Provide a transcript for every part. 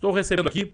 Estou recebendo aqui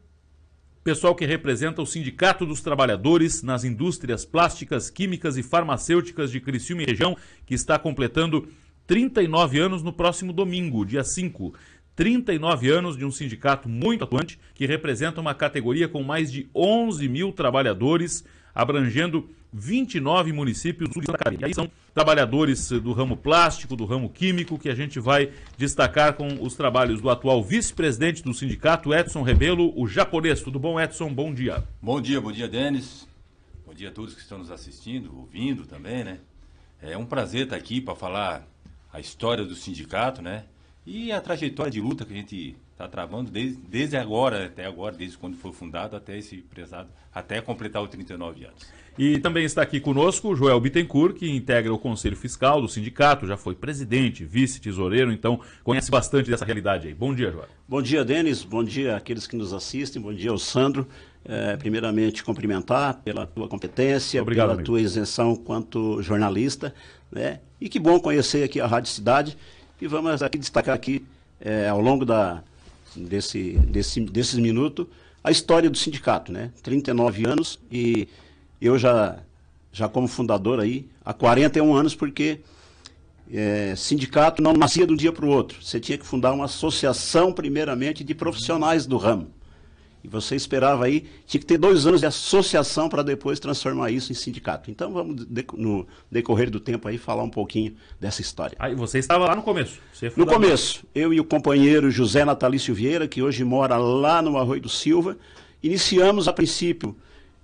pessoal que representa o Sindicato dos Trabalhadores nas indústrias plásticas, químicas e farmacêuticas de Criciúma e região, que está completando 39 anos no próximo domingo, dia 5. 39 anos de um sindicato muito atuante que representa uma categoria com mais de 11 mil trabalhadores, abrangendo 29 municípios do Santa Catarina. Aí são trabalhadores eh, do ramo plástico, do ramo químico, que a gente vai destacar com os trabalhos do atual vice-presidente do sindicato, Edson Rebelo, o japonês. Tudo bom, Edson? Bom dia. Bom dia, bom dia, Denis. Bom dia a todos que estão nos assistindo, ouvindo também, né? É um prazer estar aqui para falar a história do sindicato, né? E a trajetória de luta que a gente está travando desde, desde agora, até agora, desde quando foi fundado até esse prezado, até completar os 39 anos. E também está aqui conosco Joel Bittencourt, que integra o Conselho Fiscal do sindicato, já foi presidente, vice-tesoureiro, então conhece bastante dessa realidade aí. Bom dia, Joel. Bom dia, Denis. Bom dia àqueles que nos assistem. Bom dia ao Sandro. É, primeiramente, cumprimentar pela tua competência, Obrigado, pela amigo. tua isenção quanto jornalista. Né? E que bom conhecer aqui a Rádio Cidade. E vamos aqui destacar aqui, é, ao longo da, desse, desse, desses minutos, a história do sindicato. Né? 39 anos e eu já, já como fundador aí, há 41 anos, porque é, sindicato não nascia de um dia para o outro. Você tinha que fundar uma associação, primeiramente, de profissionais do ramo. E você esperava aí, tinha que ter dois anos de associação para depois transformar isso em sindicato. Então vamos, no decorrer do tempo aí, falar um pouquinho dessa história. Aí você estava lá no começo. É no começo, eu e o companheiro José Natalício Vieira, que hoje mora lá no Arroio do Silva, iniciamos a princípio.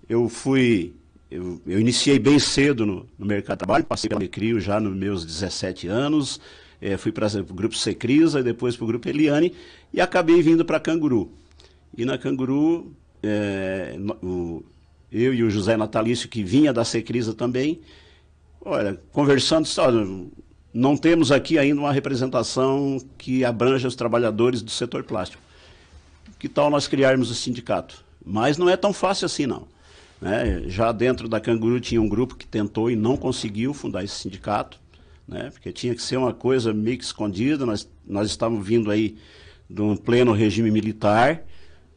Eu fui eu, eu iniciei bem cedo no, no, mercado de trabalho, passei pela Crio já nos meus 17 anos, é, fui para o grupo Secrisa, depois para o grupo Eliane e acabei vindo para Canguru. E na Canguru, é, o, eu e o José Natalício, que vinha da Secrisa também, olha, conversando, não temos aqui ainda uma representação que abranja os trabalhadores do setor plástico. Que tal nós criarmos o sindicato? Mas não é tão fácil assim, não. Né? Já dentro da Canguru tinha um grupo que tentou e não conseguiu fundar esse sindicato, né? porque tinha que ser uma coisa meio que escondida. Nós, nós estávamos vindo aí de um pleno regime militar,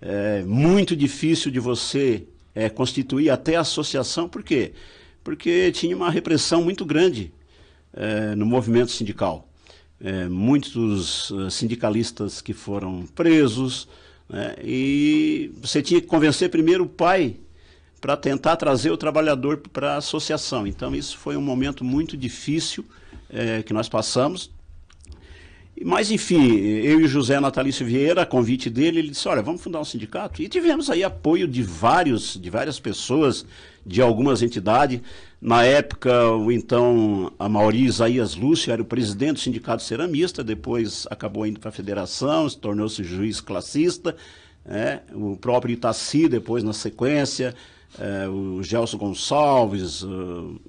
é muito difícil de você é, constituir até associação, por quê? Porque tinha uma repressão muito grande é, no movimento sindical. É, muitos é, sindicalistas que foram presos, né? e você tinha que convencer primeiro o pai para tentar trazer o trabalhador para a associação. Então, isso foi um momento muito difícil é, que nós passamos. Mas, enfim, eu e José Natalício Vieira, a convite dele, ele disse: Olha, vamos fundar um sindicato. E tivemos aí apoio de, vários, de várias pessoas, de algumas entidades. Na época, o então a Mauri Isaías Lúcio era o presidente do Sindicato Ceramista, depois acabou indo para a federação, se tornou-se juiz classista. Né? O próprio Itaci, depois, na sequência é, o Gelson Gonçalves, eh,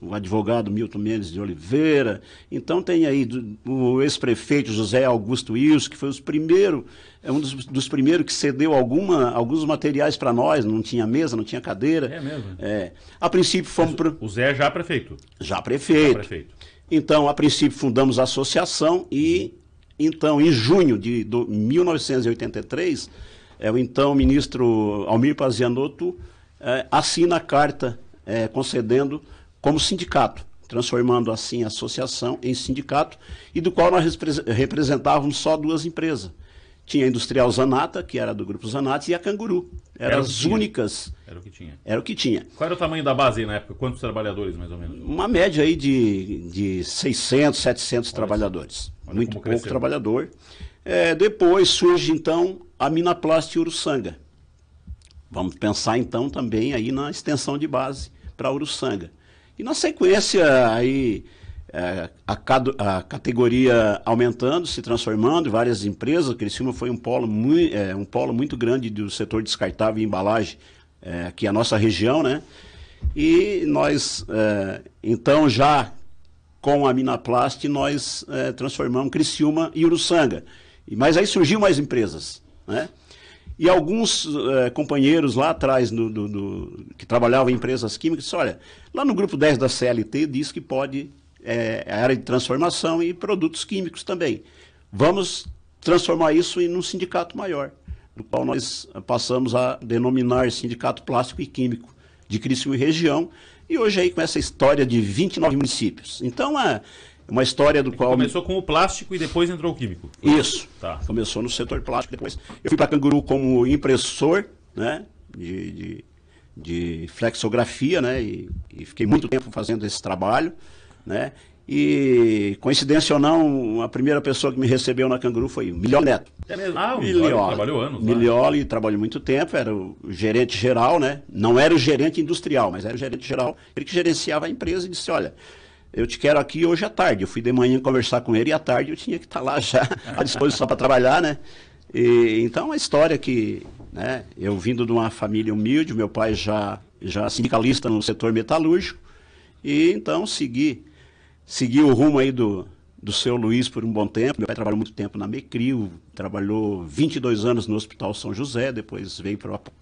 o advogado Milton Mendes de Oliveira. Então tem aí do, o ex-prefeito José Augusto Wilson, que foi os primeiro, é um dos, dos primeiros que cedeu alguma, alguns materiais para nós, não tinha mesa, não tinha cadeira. É mesmo? É. A princípio fomos... para pro... O Zé é já prefeito? Já prefeito. Já prefeito. Então, a princípio fundamos a associação e, então, em junho de 1983, é, o então ministro Almir Pazianotto é, assina a carta é, concedendo como sindicato, transformando assim a associação em sindicato, e do qual nós representávamos só duas empresas. Tinha a Industrial Zanata, que era do Grupo Zanata, e a Canguru. Eram era as tinha. únicas. Era o que tinha. Era o que tinha. Qual era o tamanho da base aí na época? Quantos trabalhadores, mais ou menos? Uma média aí de, de 600, 700 Olha trabalhadores. Muito pouco cresceu. trabalhador. É, depois surge, então, a Minaplast Uruçanga Vamos pensar então também aí na extensão de base para Uruçanga. E na sequência aí é, a, a, categoria aumentando, se transformando, várias empresas. Criciúma foi um polo, muito, é, um polo muito grande do setor descartável e embalagem, é, que é a nossa região, né? E nós, é, então, já com a Minaplast, nós é, transformamos Criciúma e Uruçanga. Mas aí surgiu mais empresas, né? E alguns é, companheiros lá atrás, no, do, do, que trabalhavam em empresas químicas, disseram, olha, lá no grupo 10 da CLT diz que pode é, a área de transformação e produtos químicos também. Vamos transformar isso em um sindicato maior, no qual nós passamos a denominar Sindicato Plástico e Químico de Criciúma e região, e hoje aí com essa história de 29 municípios. Então, a, é, uma história do é qual. Começou com o plástico e depois entrou o químico. Isso. Tá. Começou no setor plástico, depois. Eu fui para Canguru como impressor, né? De, de, de flexografia, né? E, e, fiquei muito tempo fazendo esse trabalho, né? E, coincidência ou não, a primeira pessoa que me recebeu na Canguru foi o Milioli Neto. É mesmo? Ah, o Milioli. Trabalhou anos. Milioli lá. trabalhou muito tempo, era o gerente geral, né? Não era o gerente industrial, mas era o gerente geral. Ele que gerenciava a empresa e disse: olha eu te quero aqui hoje à tarde. Eu fui de manhã conversar com ele e à tarde eu tinha que estar tá lá já à disposição para trabalhar, né? E, então, a história que né, eu vindo de uma família humilde, meu pai já, já sindicalista no setor metalúrgico, e então segui, segui o rumo aí do, do seu Luiz por um bom tempo. Meu pai trabalhou muito tempo na Mecrio, trabalhou 22 anos no Hospital São José, depois veio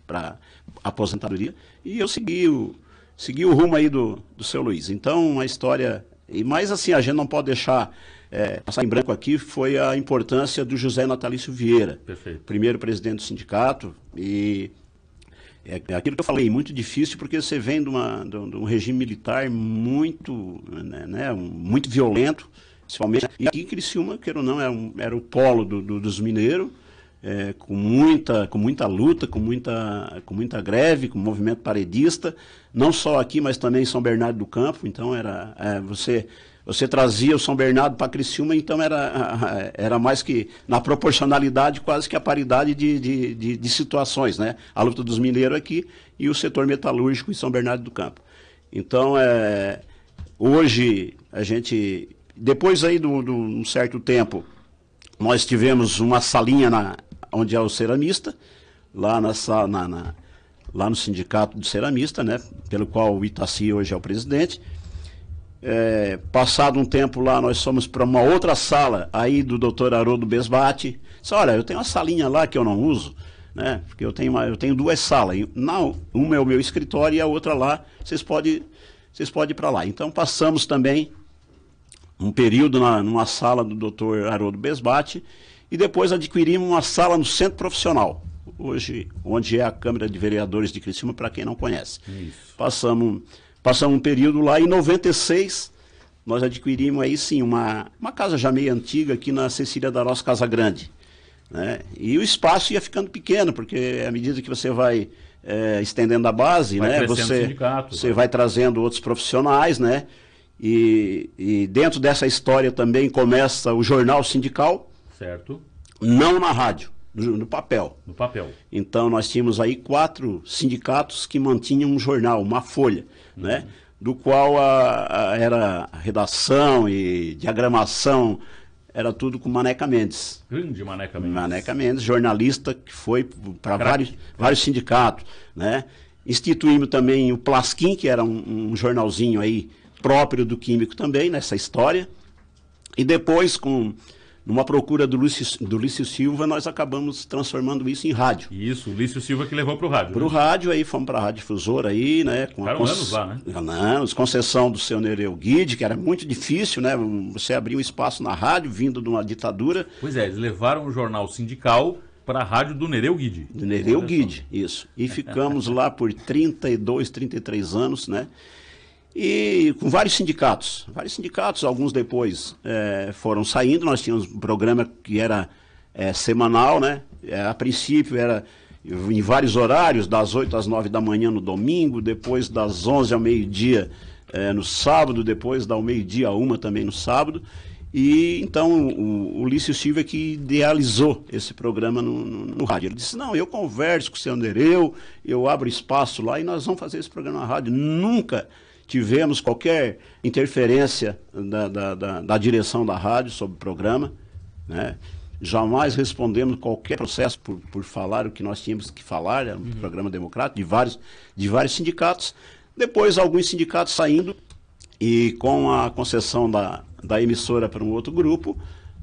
para aposentadoria. E eu segui o, seguir o rumo aí do, do seu Luiz. Então, uma história. E mais assim, a gente não pode deixar é, passar em branco aqui, foi a importância do José Natalício Vieira, Perfeito. primeiro presidente do sindicato. E é, é aquilo que eu falei, muito difícil, porque você vem de, uma, de um regime militar muito, né, né muito violento, principalmente. E aqui em Criciúma, queira ou não, era, é um, era o polo do, do, dos mineiros é, com, muita, com muita luta, com muita, com muita greve, com movimento paredista, não só aqui, mas também em São Bernardo do Campo. Então, era é, você você trazia o São Bernardo para Criciúma, então era, era mais que, na proporcionalidade, quase que a paridade de, de, de, de situações, né? A luta dos mineiros aqui e o setor metalúrgico em São Bernardo do Campo. Então, é, hoje, a gente, depois aí de um certo tempo, nós tivemos uma salinha na, onde é o ceramista, lá, nessa, na, na, lá no sindicato do ceramista, né, pelo qual o Itaci hoje é o presidente. É, passado um tempo lá, nós fomos para uma outra sala, aí do doutor Haroldo Besbate. Disse, olha, eu tenho uma salinha lá que eu não uso, né? Porque eu tenho, uma, eu tenho duas salas. Não, uma é o meu escritório e a outra lá, vocês podem vocês podem ir para lá. Então passamos também um período na, numa sala do Dr. Haroldo Besbate e depois adquirimos uma sala no Centro Profissional, hoje onde é a Câmara de Vereadores de Criciúma, para quem não conhece. Isso. Passamos, passamos um período lá em 96 nós adquirimos aí sim uma, uma casa já meio antiga aqui na Cecília da Rosa Casa Grande. Né? E o espaço ia ficando pequeno, porque à medida que você vai é, estendendo a base, vai né? você, você vai trazendo outros profissionais, né? E, e dentro dessa história também começa o jornal sindical. Certo. Não na rádio, no, no papel. No papel. Então nós tínhamos aí quatro sindicatos que mantinham um jornal, uma folha, né? uhum. né? Do qual a, a, era redação e diagramação era tudo com Maneca Mendes. Grande Maneca Mendes. Maneca Mendes, jornalista que foi para vários, vários sindicatos, né? Instituímos também o Plasquim, que era um, um jornalzinho aí próprio do químico também nessa história. E depois, com numa procura do Lúcio, do Lúcio Silva, nós acabamos transformando isso em rádio. Isso, o Lúcio Silva que levou para o rádio. Para o né? rádio, aí fomos para a Rádio Difusora, aí, né? Com Ficaram anos lá, né? Anos, concessão do seu Nereu Guide, que era muito difícil, né? Você abrir um espaço na rádio vindo de uma ditadura. Pois é, eles levaram o jornal sindical para a rádio do Nereu Guide. Do Nereu Guide, isso. E ficamos lá por 32, 33 anos, né? e com vários sindicatos. Vários sindicatos, alguns depois é, foram saindo. Nós tínhamos um programa que era é, semanal, né? É, a princípio era em vários horários, das 8 às 9 da manhã no domingo, depois das 11 ao meio-dia é, no sábado, depois da ao meio-dia a uma também no sábado. E então o, o Lício Silva é que idealizou esse programa no, no, no, rádio. Ele disse: Não, eu converso com o seu Nereu, eu abro espaço lá e nós vamos fazer esse programa na rádio. Nunca tivemos qualquer interferência da, da, da, da direção da rádio sobre o programa. Né? Jamais respondemos qualquer processo por, por falar o que nós tínhamos que falar, era um uhum. programa democrático de vários, de vários sindicatos. Depois, alguns sindicatos saindo e com a concessão da, da emissora para um outro grupo,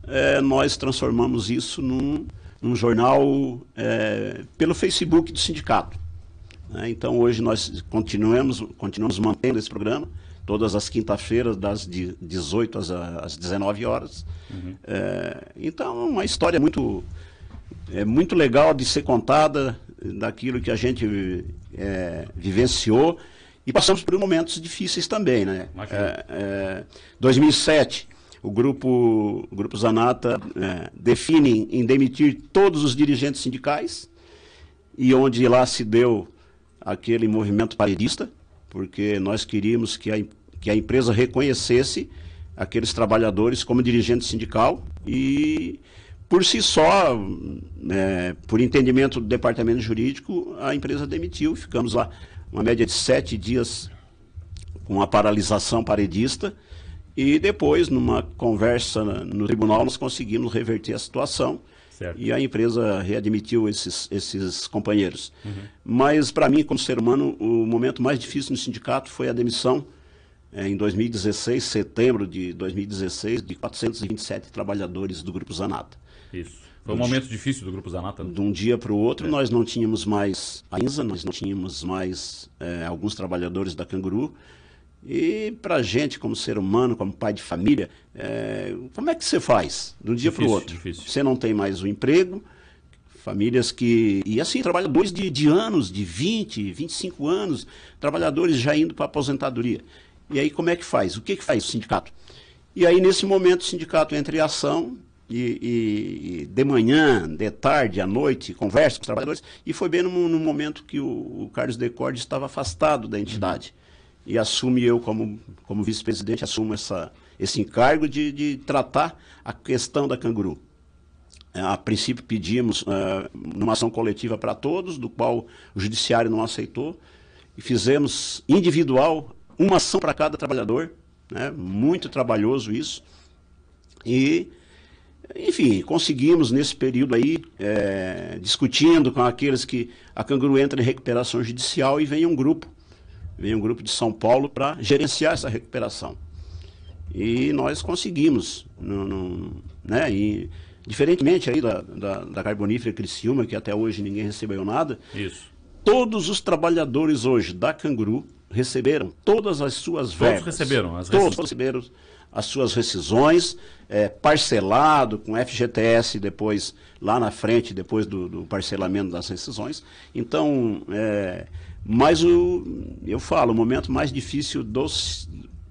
é, nós transformamos isso num, num jornal é, pelo Facebook do sindicato. Né? Então hoje nós continuamos, continuamos mantendo esse programa, todas as quintas-feiras, das 18 às, às 19 horas. Uhum. É, então, é uma história muito, é, muito legal de ser contada, daquilo que a gente é, vivenciou. E passamos por momentos difíceis também. Né? É, 2007, é, o grupo, o grupo Zanata é, define em demitir todos os dirigentes sindicais, e onde lá se deu aquele movimento paredista, porque nós queríamos que a, que a empresa reconhecesse aqueles trabalhadores como dirigente sindical e por si só, é, por entendimento do departamento jurídico, a empresa demitiu. Ficamos lá uma média de sete dias com a paralisação paredista. E depois, numa conversa no tribunal, nós conseguimos reverter a situação Certo. E a empresa readmitiu esses, esses companheiros. Uhum. Mas, para mim, como ser humano, o momento mais difícil no sindicato foi a demissão, é, em 2016, setembro de 2016, de 427 trabalhadores do Grupo Zanata. Isso. Foi um momento difícil do Grupo Zanata? Né? De um dia para o outro, é. nós não tínhamos mais a INSA, nós não tínhamos mais é, alguns trabalhadores da Canguru. E para gente, como ser humano, como pai de família, é, como é que você faz de um dia para o outro? Difícil. Você não tem mais o um emprego, famílias que. E assim, trabalhadores de, de anos, de 20, 25 anos, trabalhadores já indo para aposentadoria. E aí, como é que faz? O que, que faz o sindicato? E aí, nesse momento, o sindicato entra em ação, e, e, de manhã, de tarde, à noite, conversa com os trabalhadores, e foi bem no, no momento que o, o Carlos Decord estava afastado da entidade. Uhum e assume eu como, como vice-presidente, assumo essa, esse encargo de, de tratar a questão da canguru. É, a princípio pedimos uh, é, uma ação coletiva para todos, do qual o judiciário não aceitou, e fizemos individual uma ação para cada trabalhador, né? muito trabalhoso isso, e enfim, conseguimos nesse período aí, é, discutindo com aqueles que a canguru entra em recuperação judicial e vem um grupo veio um grupo de São Paulo para gerenciar essa recuperação. E nós conseguimos, no, no, né? E, diferentemente aí da, da, da Carbonífera Criciúma, que até hoje ninguém recebeu nada, Isso. todos os trabalhadores hoje da Canguru receberam todas as suas verbas. Todos receberam as Todos receberam as suas rescisões, é, parcelado com FGTS depois, lá na frente, depois do, do parcelamento das rescisões. Então, é, mas o, eu falo, o momento mais difícil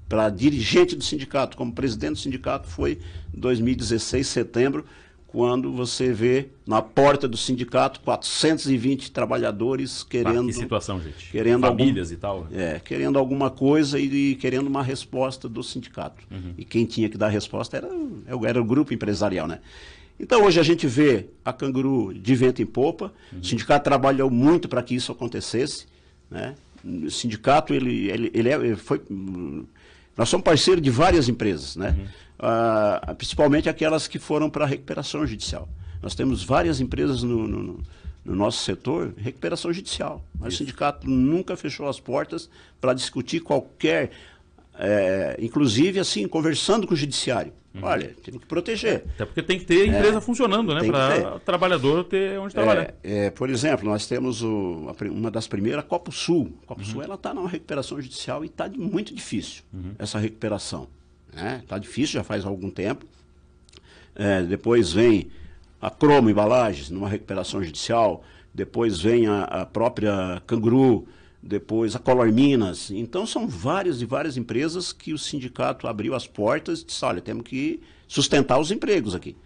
para dirigente do sindicato, como presidente do sindicato, foi 2016, setembro, quando você vê na porta do sindicato 420 trabalhadores querendo. que situação, gente. Querendo Famílias algum, e tal. Né? É, querendo alguma coisa e, e querendo uma resposta do sindicato. Uhum. E quem tinha que dar a resposta era, é era o grupo empresarial, né? Então hoje a gente vê a canguru de vento em popa. Uhum. O sindicato trabalhou muito para que isso acontecesse. Né? O sindicato, ele, ele, ele, é, ele foi... Nós somos parceiros de várias empresas, né? Uhum. Ah, principalmente aquelas que foram para a recuperação judicial. Nós temos várias empresas no, no, no nosso setor, recuperação judicial. Mas o sindicato nunca fechou as portas para discutir qualquer é, inclusive assim, conversando com o judiciário. Uhum. Olha, tem que proteger. É, até porque tem que ter é, empresa é, funcionando, né? Para o trabalhador ter onde trabalhar. É, é, por exemplo, nós temos o, uma das primeiras, a Copo Sul. A Copo uhum. Sul está numa recuperação judicial e está muito difícil uhum. essa recuperação. Está né? Tá difícil já faz algum tempo. É, depois vem a Cromo Embalagens, numa recuperação judicial. Depois vem a, a própria Canguru depois a Color Minas. Então são várias e várias empresas que o sindicato abriu as portas e disse, olha, temos que sustentar os empregos aqui.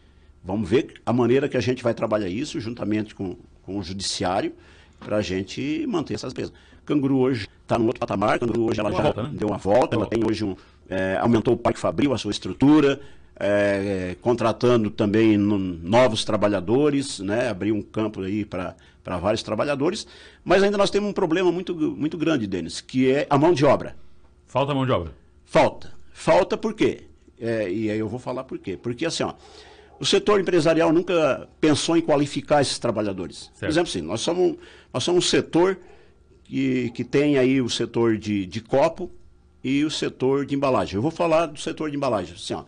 Vamos ver a maneira que a gente vai trabalhar isso juntamente com, com o judiciário para a gente manter essas empresas. Canguru hoje está no outro patamar, Canguru hoje ela já volta, né? deu uma volta, ela tem hoje um, é, aumentou o Parque Fabril, a sua estrutura, é, contratando também novos trabalhadores, né? abrir um campo aí para vários trabalhadores. Mas ainda nós temos um problema muito, muito grande, Denis, que é a mão de obra. Falta mão de obra? Falta. Falta por quê? É, e aí eu vou falar por quê. Porque assim, ó, o setor empresarial nunca pensou em qualificar esses trabalhadores. Certo. Por exemplo, assim, nós somos, nós somos um setor que, que tem aí o setor de, de copo e o setor de embalagem. Eu vou falar do setor de embalagem. Assim, ó,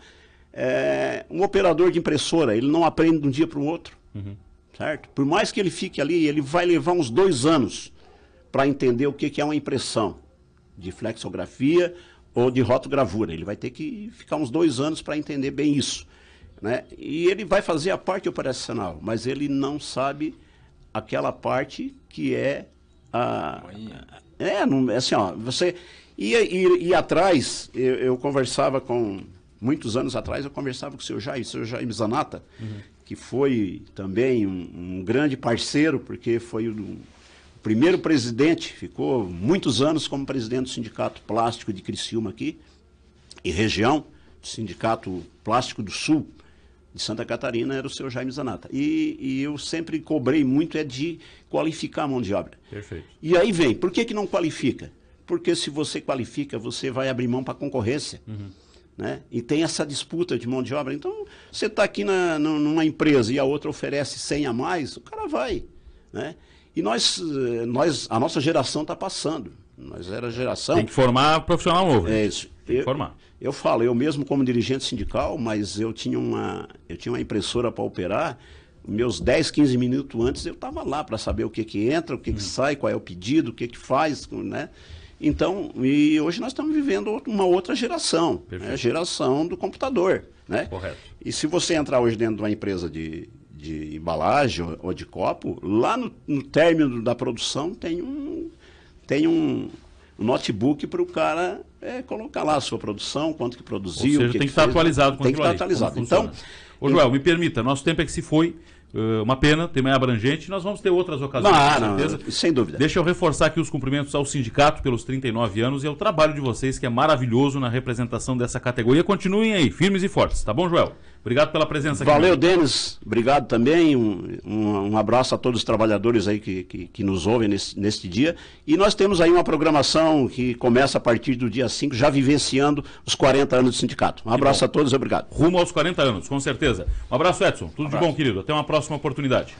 é, um operador de impressora, ele não aprende de um dia para o outro, uhum. certo? Por mais que ele fique ali, ele vai levar uns dois anos para entender o que, que é uma impressão de flexografia ou de rotogravura. Ele vai ter que ficar uns dois anos para entender bem isso. Né? E ele vai fazer a parte operacional, mas ele não sabe aquela parte que é a. É, é, assim, ó, você. E, e, e atrás, eu, eu conversava com muitos anos atrás, eu conversava com o seu Jaime, o seu Jaime Zanata, uhum. que foi também um, um, grande parceiro, porque foi o, o, primeiro presidente, ficou muitos anos como presidente do Sindicato Plástico de Criciúma aqui, e região, Sindicato Plástico do Sul de Santa Catarina, era o seu Jaime Zanata. E, e eu sempre cobrei muito é de qualificar a mão de obra. Perfeito. E aí vem, por que, que não qualifica? Porque se você qualifica, você vai abrir mão para a concorrência. Uhum. Né? E tem essa disputa de mão de obra. Então, você está aqui na, numa empresa e a outra oferece 100 a mais, o cara vai. Né? E nós, eh, nós, a nossa geração está passando. Nós era geração. Tem que formar profissional novo. É isso. Tem eu, que formar. Eu falo, eu mesmo como dirigente sindical, mas eu tinha uma, eu tinha uma impressora para operar. Meus 10, 15 minutos antes eu estava lá para saber o que, que entra, o que, que hum. sai, qual é o pedido, o que, que faz, né? Então, e hoje nós estamos vivendo uma outra geração, né? a geração do computador. Né? Correto. E se você entrar hoje dentro de uma empresa de, de embalagem ou, ou de copo, lá no, no término da produção tem um, tem um, notebook para o cara é, colocar lá a sua produção, quanto que produziu. Ou seja, que tem que, estar fez, né? atualizado. Tem que estar atualizado. Então, Ô, Joel, me permita, nosso tempo é que se foi. Eh, uma pena, tema é abrangente. Nós vamos ter outras ocasiões, ah, com certeza. Não, sem dúvida. Deixa eu reforçar aqui os cumprimentos ao sindicato pelos 39 anos e ao trabalho de vocês, que é maravilhoso na representação dessa categoria. Continuem aí, firmes e fortes, tá bom, Joel? Obrigado pela presença aqui. Valeu, Denis. Obrigado também. Um, um, um, abraço a todos os trabalhadores aí que, que, que nos ouvem nesse, neste dia. E nós temos aí uma programação que começa a partir do dia 5, já vivenciando os 40 anos do sindicato. Um abraço a todos e obrigado. Rumo aos 40 anos, com certeza. Um abraço, Edson. Tudo um abraço. de bom, querido. Até uma próxima próxima oportunidade.